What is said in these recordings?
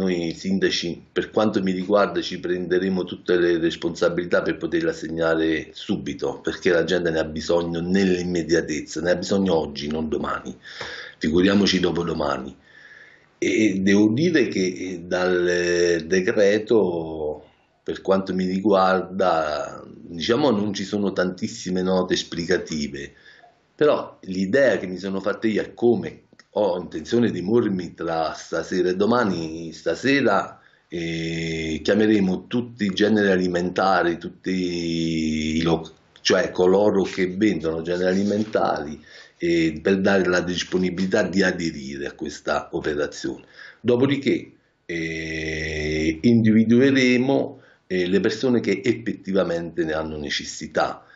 noi sindaci, per quanto mi riguarda, ci prenderemo tutte le responsabilità per poterla segnare subito, perché la gente ne ha bisogno nell'immediatezza, ne ha bisogno oggi, non domani, figuriamoci dopodomani. E devo dire che eh, dal eh, decreto, per quanto mi riguarda, diciamo non ci sono tantissime note esplicative, però l'idea che mi sono fatta io è come ho intenzione di muovermi tra stasera e domani. Stasera eh, chiameremo tutti i generi alimentari, tutti i locali cioè coloro che vendono generi alimentari eh, per dare la disponibilità di aderire a questa operazione. Dopodiché eh, individueremo eh, le persone che effettivamente ne hanno necessità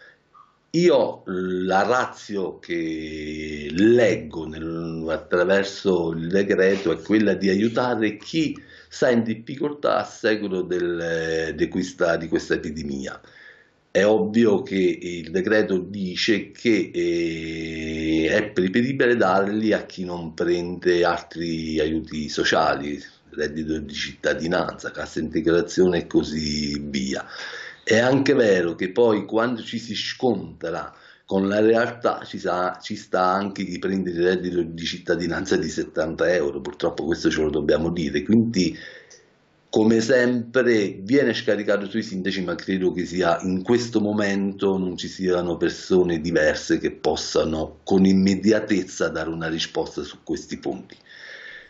io la razio che leggo nel, attraverso il decreto è quella di aiutare chi sta in difficoltà a seguito del, di, questa, di, questa, epidemia. È ovvio che il decreto dice che eh, è preferibile darli a chi non prende altri aiuti sociali, reddito di cittadinanza, cassa integrazione e così via. È anche vero che poi quando ci si scontra con la realtà ci, sa, ci sta anche di prendere il reddito di cittadinanza di 70 euro, purtroppo questo ce lo dobbiamo dire, quindi come sempre viene scaricato sui sindaci, ma credo che sia in questo momento non ci siano persone diverse che possano con immediatezza dare una risposta su questi punti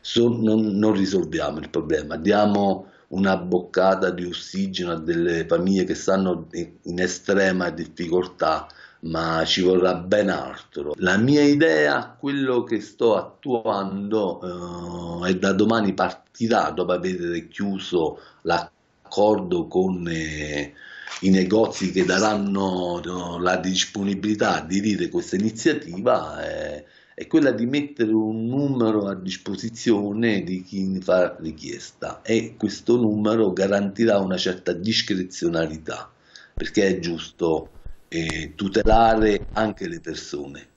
so, non, non risolviamo il problema, diamo una boccata di ossigeno a delle famiglie che stanno in estrema difficoltà, ma ci vorrà ben altro. La mia idea, quello che sto attuando eh, e da domani partirà dopo aver chiuso l'accordo con eh, i negozi che daranno no, eh, la disponibilità di dire questa iniziativa. Eh, è quella di mettere un numero a disposizione di chi fa richiesta e questo numero garantirà una certa discrezionalità perché è giusto eh, tutelare anche le persone.